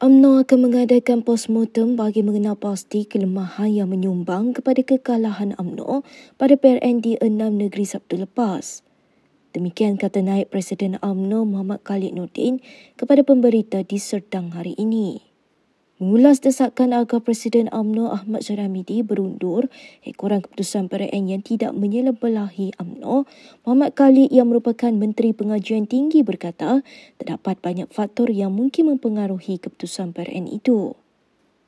UMNO akan mengadakan postmortem bagi mengenal pasti kelemahan yang menyumbang kepada kekalahan UMNO pada PRN di enam negeri Sabtu lepas. Demikian kata naib Presiden UMNO Muhammad Khalid Nordin kepada pemberita di Serdang hari ini. Mengulas desakan agar Presiden AMNO Ahmad Zahramidi berundur ekoran keputusan PRN yang tidak menyelebelahi AMNO. Muhammad Kali yang merupakan Menteri Pengajian Tinggi berkata terdapat banyak faktor yang mungkin mempengaruhi keputusan PRN itu.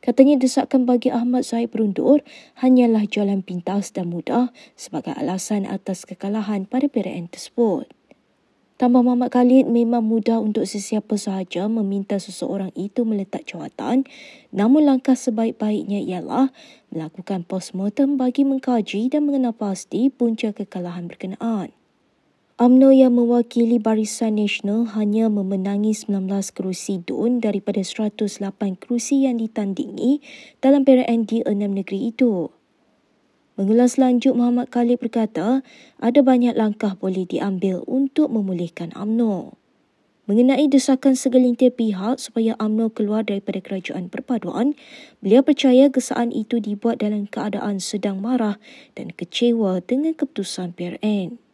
Katanya desakan bagi Ahmad Zahid berundur hanyalah jalan pintas dan mudah sebagai alasan atas kekalahan pada PRN tersebut. Tambah Muhammad Khalid memang mudah untuk sesiapa sahaja meminta seseorang itu meletak jawatan namun langkah sebaik-baiknya ialah melakukan postmortem bagi mengkaji dan mengenal pasti punca kekalahan berkenaan. UMNO yang mewakili Barisan Nasional hanya memenangi 19 kerusi DUN daripada 108 kerusi yang ditandingi dalam PRN di enam negeri itu. Mengulas lanjut Muhammad Khalid berkata, ada banyak langkah boleh diambil untuk memulihkan Amno. Mengenai desakan segelintir pihak supaya Amno keluar daripada kerajaan perpaduan, beliau percaya gesaan itu dibuat dalam keadaan sedang marah dan kecewa dengan keputusan PRN.